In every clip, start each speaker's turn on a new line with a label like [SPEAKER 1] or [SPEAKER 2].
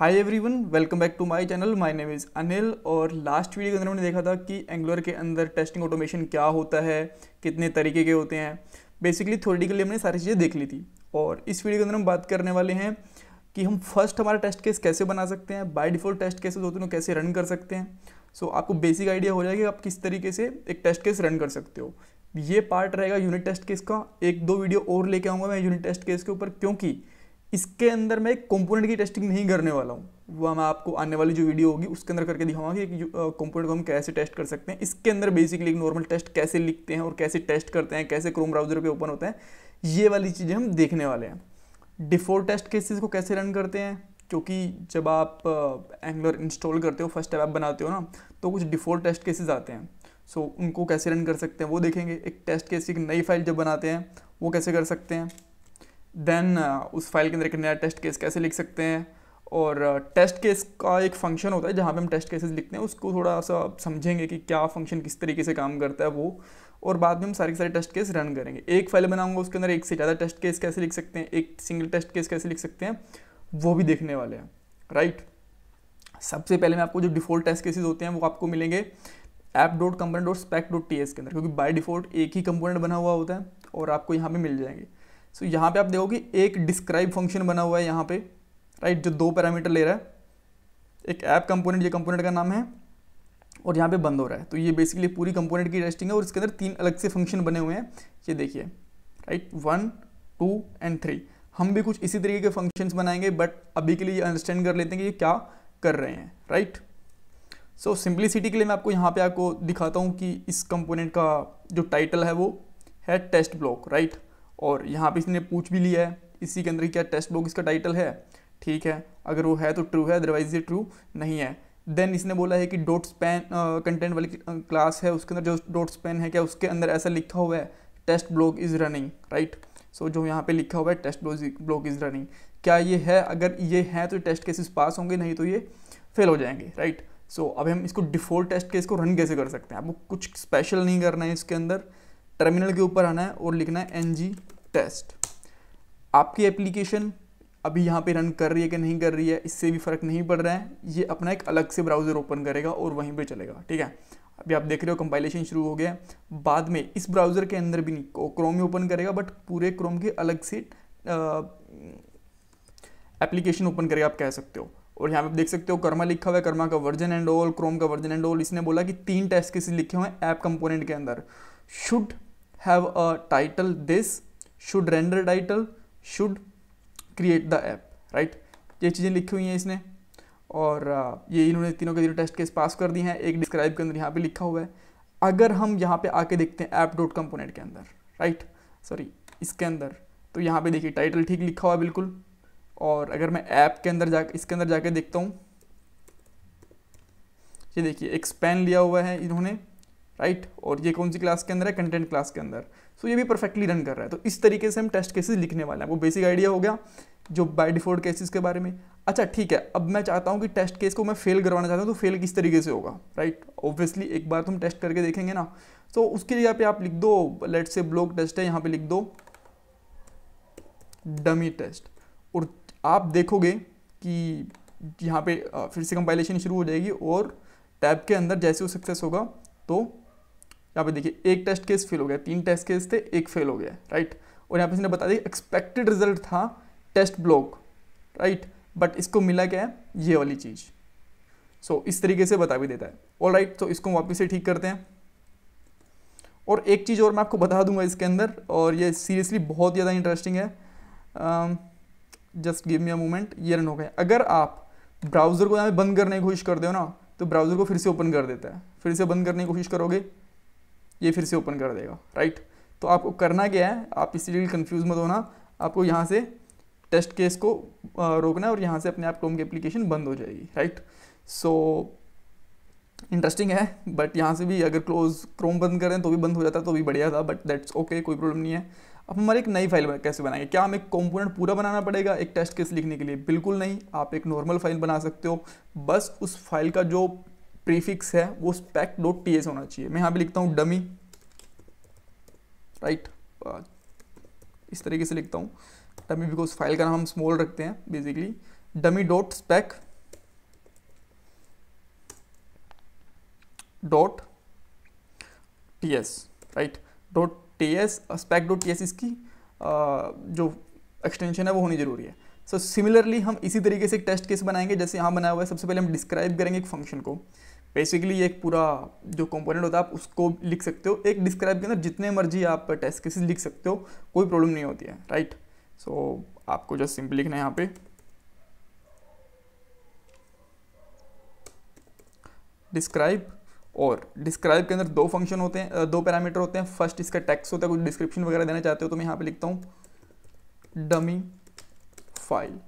[SPEAKER 1] Hi everyone welcome back to my channel my name is Anil और last video के अंदर हमने देखा था कि एंगुलर के अंदर टेस्टिंग ऑटोमेशन क्या होता है कितने तरीके के होते हैं बेसिकली लिए हमने सारी चीज़ें देख ली थी और इस वीडियो के अंदर हम बात करने वाले हैं कि हम फर्स्ट हमारा टेस्ट केस कैसे बना सकते हैं बाई डिफ़ॉल्ट टेस्ट केसेस होते हैं कैसे रन कर सकते हैं सो so, आपको बेसिक आइडिया हो जाएगा आप किस तरीके से एक टेस्ट केस रन कर सकते हो ये पार्ट रहेगा यूनिट टेस्ट केस का एक दो वीडियो और लेके आऊँगा मैं यूनिट टेस्ट केस के ऊपर क्योंकि इसके अंदर मैं एक कंपोनेंट की टेस्टिंग नहीं करने वाला हूँ वो हम आपको आने वाली जो वीडियो होगी उसके अंदर करके दिखाऊंगा कि कंपोनेंट को हम कैसे टेस्ट कर सकते हैं इसके अंदर बेसिकली एक नॉर्मल टेस्ट कैसे लिखते हैं और कैसे टेस्ट करते हैं कैसे क्रोम ब्राउजर पे ओपन होते हैं ये वाली चीज़ें हम देखने वाले हैं डिफॉल्ट टेस्ट केसेस को कैसे रन करते हैं क्योंकि जब आप एंगुलर इंस्टॉल करते हो फर्स्ट ऐप बनाते हो ना तो कुछ डिफ़ॉल्ट टेस्ट केसेस आते हैं सो so, उनको कैसे रन कर सकते हैं वो देखेंगे एक टेस्ट केस की नई फाइल जब बनाते हैं वो कैसे कर सकते हैं देन uh, उस फाइल के अंदर एक नया टेस्ट केस कैसे लिख सकते हैं और टेस्ट uh, केस का एक फंक्शन होता है जहाँ पे हम टेस्ट केसेस लिखते हैं उसको थोड़ा सा समझेंगे कि क्या फंक्शन किस तरीके से काम करता है वो और बाद में हम सारे के सारे टेस्ट केस रन करेंगे एक फाइल बनाऊंगा उसके अंदर एक से ज़्यादा टेस्ट केस कैसे लिख सकते हैं एक सिंगल टेस्ट केस कैसे लिख सकते हैं वो भी देखने वाले हैं राइट सबसे पहले मैं आपको जो डिफ़ॉल्ट टेस्ट केसेज होते हैं वो आपको मिलेंगे app dot component dot spec dot T S के अंदर क्योंकि बाई डिफ़ॉल्ट एक ही कंपोनेंट बना हुआ होता है और आपको यहाँ पर मिल जाएंगे सो so, यहाँ पे आप देखोगे एक डिस्क्राइब फंक्शन बना हुआ है यहाँ पे राइट जो दो पैरामीटर ले रहा है एक ऐप कंपोनेंट ये कंपोनेंट का नाम है और यहाँ पे बंद हो रहा है तो ये बेसिकली पूरी कंपोनेंट की रेस्टिंग है और इसके अंदर तीन अलग से फंक्शन बने हुए हैं ये देखिए right one two and three हम भी कुछ इसी तरीके के फंक्शंस बनाएंगे बट अभी के लिए ये अंडरस्टैंड कर लेते हैं कि ये क्या कर रहे हैं राइट सो सिंप्लिसिटी के लिए मैं आपको यहाँ पे आपको दिखाता हूँ कि इस कंपोनेंट का जो टाइटल है वो है टेस्ट ब्लॉक राइट right? और यहाँ पे इसने पूछ भी लिया है इसी के अंदर क्या टेस्ट बुक इसका टाइटल है ठीक है अगर वो है तो ट्रू है अदरवाइज ये ट्रू नहीं है देन इसने बोला है कि डोट स्पैन कंटेंट वाली क्लास है उसके अंदर जो डोट स्पैन है क्या उसके अंदर ऐसा लिखा हुआ है test blog is running right so जो यहाँ पे लिखा हुआ है टेस्ट ब्लॉग इज़ रनिंग क्या ये है अगर ये है तो टेस्ट केसेस पास होंगे नहीं तो ये फेल हो जाएंगे राइट सो so, अब हम इसको डिफ़ॉल्ट टेस्ट केस को रन कैसे कर सकते हैं आपको कुछ स्पेशल नहीं करना है इसके अंदर टर्मिनल के ऊपर आना है और लिखना है एनजी टेस्ट आपकी एप्लीकेशन अभी यहाँ पे रन कर रही है कि नहीं कर रही है इससे भी फ़र्क नहीं पड़ रहा है ये अपना एक अलग से ब्राउज़र ओपन करेगा और वहीं पे चलेगा ठीक है अभी आप देख रहे हो कंपाइलेशन शुरू हो गया बाद में इस ब्राउज़र के अंदर भी नहीं क्रोम ही ओपन करेगा बट पूरे क्रोम के अलग से एप्लीकेशन ओपन करेगा आप कह सकते हो और यहाँ पे आप देख सकते हो कर्मा लिखा हुआ है कर्मा का वर्जन एंड ऑल क्रोम का वर्जन एंड ऑल इसने बोला कि तीन टेस्ट केसेस लिखे हुए हैं ऐप कंपोनेंट के अंदर should have a title this should render title should create the app right ये चीज़ें लिखी हुई हैं इसने और ये इन्होंने तीनों के तीनों टेस्ट केस पास कर दिए हैं एक डिस्क्राइब के अंदर यहाँ पे लिखा हुआ है अगर हम यहाँ पे आके देखते हैं ऐप डॉट कंपोनेंट के अंदर राइट सॉरी इसके अंदर तो यहाँ पे देखिए टाइटल ठीक लिखा हुआ है बिल्कुल और अगर मैं ऐप के अंदर जा इसके अंदर जाके देखता हूँ ये देखिए एक स्पेन लिया हुआ है इन्होंने राइट और ये कौन सी क्लास के अंदर है कंटेंट क्लास के अंदर सो so, ये भी परफेक्टली रन कर रहा है तो इस तरीके से हम टेस्ट केसेस लिखने वाले हैं वो बेसिक आइडिया हो गया जो बाय डिफॉल्ट केसेस के बारे में अच्छा ठीक है अब मैं चाहता हूँ कि टेस्ट केस को मैं फेल करवाना चाहता हूँ तो फेल किस तरीके से होगा राइट ऑब्वियसली एक बार तुम तो टेस्ट करके देखेंगे ना तो so, लिए यहाँ पे आप लिख दो लेट से ब्लॉक टेस्ट है यहाँ पे लिख दो डमी टेस्ट और आप देखोगे कि यहाँ पे फिर से कंपाइलेशन शुरू हो जाएगी और टैब के अंदर जैसे वो सक्सेस होगा तो यहाँ पे देखिए एक टेस्ट केस फेल हो गया तीन टेस्ट केस थे एक फेल हो गया राइट और यहाँ पे इसने बता दिया एक्सपेक्टेड रिजल्ट था टेस्ट ब्लॉक राइट बट इसको मिला क्या है ये वाली चीज़ सो so, इस तरीके से बता भी देता है ऑल राइट तो इसको वापस से ठीक करते हैं और एक चीज़ और मैं आपको बता दूंगा इसके अंदर और ये सीरियसली बहुत ज़्यादा इंटरेस्टिंग है just give me a moment ये रन हो गए अगर आप ब्राउज़र को यहाँ बंद करने की कोशिश करते हो ना तो ब्राउज़र को फिर से ओपन कर देता है फिर से बंद करने की कोशिश करोगे ये फिर से ओपन कर देगा राइट तो आपको करना क्या है आप इसी लिए कन्फ्यूज मत होना आपको यहाँ से टेस्ट केस को रोकना है और यहाँ से अपने आप क्रोम की एप्लीकेशन बंद हो जाएगी राइट सो इंटरेस्टिंग है बट यहाँ से भी अगर क्लोज क्रोम बंद करें तो भी बंद हो जाता तो भी बढ़िया था बट दैट्स ओके कोई प्रॉब्लम नहीं है अब हमारे एक नई फाइल कैसे बनाएंगे क्या हमें कॉम्पोनेंट पूरा बनाना पड़ेगा एक टेस्ट केस लिखने के लिए बिल्कुल नहीं आप एक नॉर्मल फाइल बना सकते हो बस उस फाइल का जो प्रीफिक्स है वो स्पैक डॉट टी एस होना चाहिए मैं यहाँ पे लिखता हूँ डमी राइट इस तरीके से लिखता हूँ डमी बिकॉज फाइल का नाम हम स्मॉल रखते हैं basically dummy dot spec dot T S right dot T S spec dot T S इसकी जो एक्सटेंशन है वो होनी ज़रूरी है सो so, सिमिलरली हम इसी तरीके से एक टेस्ट केस बनाएंगे जैसे यहाँ बनाया हुआ है सबसे पहले हम डिस्क्राइब करेंगे एक फंक्शन को बेसिकली एक पूरा जो कंपोनेंट होता है आप उसको लिख सकते हो एक डिस्क्राइब के अंदर जितने मर्जी आप टेस्ट केसेस लिख सकते हो कोई प्रॉब्लम नहीं होती है राइट सो so, आपको जस्ट सिंपली लिखना है यहाँ पे डिस्क्राइब और डिस्क्राइब के अंदर दो फंक्शन होते हैं दो पैरामीटर होते हैं फर्स्ट इसका टेक्स होता है कुछ डिस्क्रिप्शन वगैरह देना चाहते हो तो मैं यहाँ पे लिखता हूँ डमी फाइल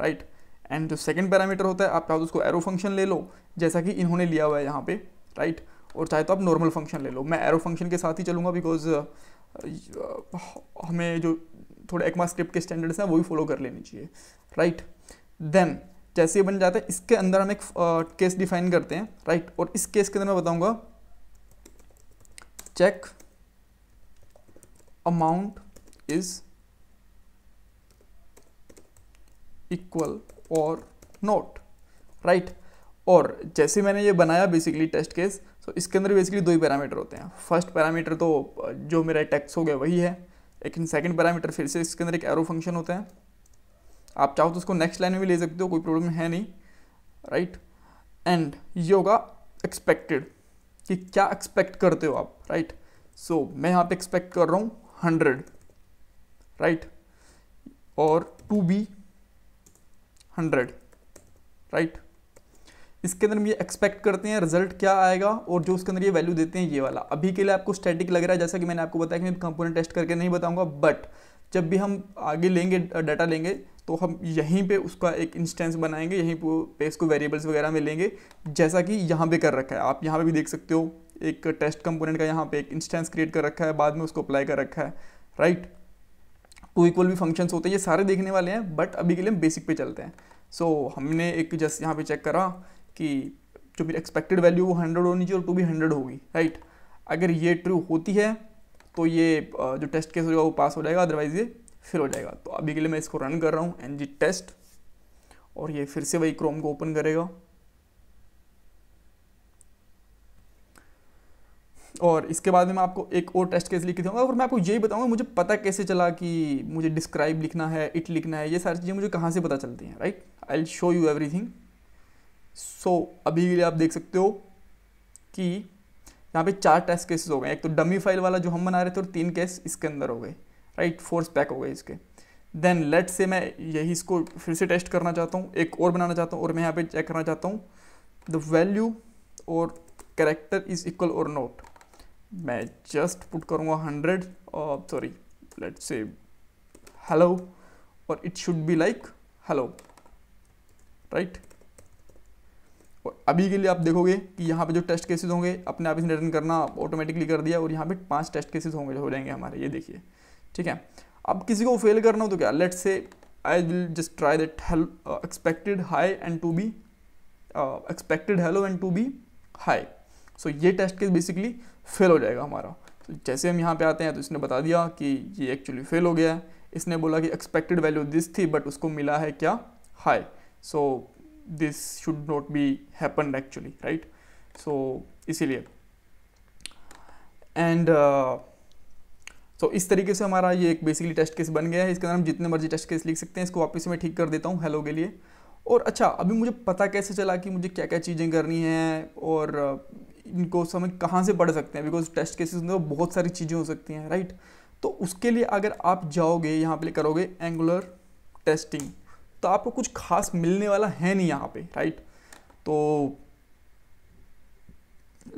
[SPEAKER 1] राइट एंड जो सेकेंड पैरामीटर होता है आप चाहे तो उसको एरो फंक्शन ले लो जैसा कि इन्होंने लिया हुआ है यहाँ पे राइट right? और चाहे तो आप नॉर्मल फंक्शन ले लो मैं एरो फंक्शन के साथ ही चलूँगा बिकॉज uh, uh, हमें जो थोड़े एक्मा स्क्रिप्ट के स्टैंडर्ड्स हैं वो भी फॉलो कर लेनी चाहिए राइट देन जैसे बन जाता है इसके अंदर हम एक केस uh, डिफाइन करते हैं राइट right? और इस केस के अंदर मैं बताऊँगा चेक अमाउंट इज़ इक्वल और नोट राइट और जैसे मैंने ये बनाया बेसिकली टेस्ट केस तो इसके अंदर बेसिकली दो ही पैरामीटर होते हैं फर्स्ट पैरामीटर तो जो मेरा टेक्स हो गया वही है लेकिन सेकंड पैरामीटर फिर से इसके अंदर एक एरो फंक्शन होता है आप चाहो तो उसको नेक्स्ट लाइन में भी ले सकते हो कोई प्रॉब्लम है नहीं राइट एंड ये होगा एक्सपेक्टेड कि क्या एक्सपेक्ट करते हो आप राइट सो so, मैं यहाँ पे एक्सपेक्ट कर रहा हूँ हंड्रेड राइट और टू बी हंड्रेड राइट इसके अंदर हम ये एक्सपेक्ट करते हैं रिजल्ट क्या आएगा और जो उसके अंदर ये वैल्यू देते हैं ये वाला अभी के लिए आपको स्टैटिक लग रहा है जैसा कि मैंने आपको बताया कि मैं कंपोनेंट टेस्ट करके नहीं बताऊंगा बट जब भी हम आगे लेंगे डाटा लेंगे तो हम यहीं पे उसका एक इंस्टेंस बनाएंगे यहीं पे इसको वेरिएबल्स वगैरह में लेंगे जैसा कि यहाँ पर कर रखा है आप यहाँ पर भी देख सकते हो एक टेस्ट कंपोनेंट का यहाँ पे एक इंस्टेंस क्रिएट कर रखा है बाद में उसको अप्लाई कर रखा है राइट टू इक्वल भी फंक्शंस होते हैं ये सारे देखने वाले हैं बट अभी के लिए हम बेसिक पे चलते हैं सो so, हमने एक जस्ट यहाँ पे चेक करा कि जो मेरी एक्सपेक्टेड वैल्यू वो हंड्रेड होनी चाहिए और टू भी हंड्रेड होगी राइट अगर ये ट्रू होती है तो ये जो टेस्ट केस होगा वो पास हो जाएगा अदरवाइज़ ये फिर हो जाएगा तो अभी के लिए मैं इसको रन कर रहा हूँ एन टेस्ट और ये फिर से वही क्रोम को ओपन करेगा और इसके बाद में मैं आपको एक और टेस्ट केस लिख के दूँगा और मैं आपको यही बताऊँगा मुझे पता कैसे चला कि मुझे डिस्क्राइब लिखना है इट लिखना है ये सारी चीज़ें मुझे कहाँ से पता चलती हैं right I show you everything so अभी के लिए आप देख सकते हो कि यहाँ पे चार टेस्ट केसेस हो गए एक तो डमी फाइल वाला जो हम बना रहे थे और तीन केस इसके अंदर हो गए राइट फोर्स पैक हो गए इसके देन लेट से मैं यही इसको फिर से टेस्ट करना चाहता हूँ एक और बनाना चाहता हूँ और मैं यहाँ पे चेक करना चाहता हूँ द वैल्यू और करेक्टर इज इक्वल और नोट मैं जस्ट पुट करूँगा hundred sorry let's say hello और it should be like hello right और अभी के लिए आप देखोगे कि यहाँ पे जो टेस्ट केसेस होंगे अपने आप इसने रिटर्न करना ऑटोमेटिकली कर दिया और यहाँ पे पांच टेस्ट केसेस होंगे जो हो जाएंगे हमारे ये देखिए ठीक है अब किसी को फेल करना हो तो क्या let's say I will just try that expected hi and to be expected hello and to be hi so ये टेस्ट केस बेसिकली फेल हो जाएगा हमारा तो जैसे हम यहाँ पे आते हैं तो इसने बता दिया कि ये एक्चुअली फेल हो गया है इसने बोला कि एक्सपेक्टेड वैल्यू दिस थी बट उसको मिला है क्या hi so this should not be happen actually right so इसीलिए एंड सो uh, इस तरीके से हमारा ये एक बेसिकली टेस्ट केस बन गया है इसके अंदर हम जितने मर्जी टेस्ट केस लिख सकते हैं इसको वापस मैं ठीक कर देता हूँ हेलो के लिए और अच्छा अभी मुझे पता कैसे चला कि मुझे क्या क्या चीज़ें करनी हैं और इनको समझ कहाँ से बढ़ सकते हैं बिकॉज टेस्ट केसेस में तो बहुत सारी चीज़ें हो सकती हैं राइट तो उसके लिए अगर आप जाओगे यहाँ पे करोगे एंगुलर टेस्टिंग तो आपको कुछ खास मिलने वाला है नहीं यहाँ पे राइट तो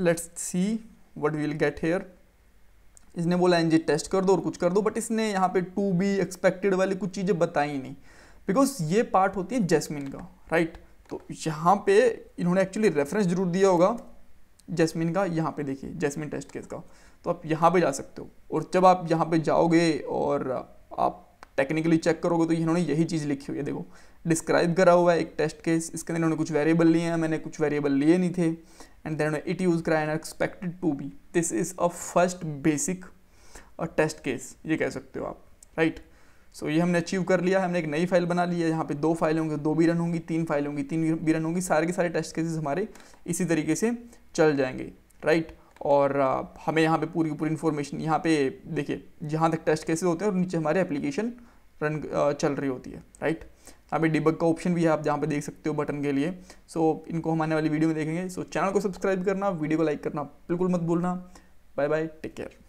[SPEAKER 1] let's see what will get here इसने बोला एन टेस्ट कर दो और कुछ कर दो बट इसने यहाँ पे टू बी एक्सपेक्टेड वाली कुछ चीज़ें बताई नहीं बिकॉज ये पार्ट होती है जैस्मिन का राइट तो यहाँ पे इन्होंने एक्चुअली रेफरेंस जरूर दिया होगा जैस्मिन का यहाँ पे देखिए जैस्मिन टेस्ट केस का तो आप यहाँ पे जा सकते हो और जब आप यहाँ पे जाओगे और आप टेक्निकली चेक करोगे तो इन्होंने यही चीज़ लिखी हुई है देखो डिस्क्राइब करा हुआ है एक टेस्ट केस इसके अंदर इन्होंने कुछ वेरिएबल लिए हैं मैंने कुछ वेरिएबल लिए नहीं थे एंड देन इट यूज़ कराया expected to be this is a first basic test case ये कह सकते हो आप राइट right? सो so, ये हमने अचीव कर लिया हमने एक नई फाइल बना ली है यहाँ पे दो फाइल होंगे दो भी रन होंगी तीन फाइल होंगी तीन भी रन होंगी सारे के सारे टेस्ट केसेस हमारे इसी तरीके से चल जाएंगे राइट और हमें यहाँ पे पूरी की पूरी इन्फॉर्मेशन यहाँ पे देखिए जहाँ तक टेस्ट केसेस होते हैं और नीचे हमारे एप्लीकेशन रन चल रही होती है राइट यहाँ पे डिबक का ऑप्शन भी है आप जहाँ पे देख सकते हो बटन के लिए सो so, इनको हम आने वाली वीडियो में देखेंगे सो so, चैनल को सब्सक्राइब करना वीडियो को लाइक करना बिल्कुल मत भूलना बाय बाय टेक केयर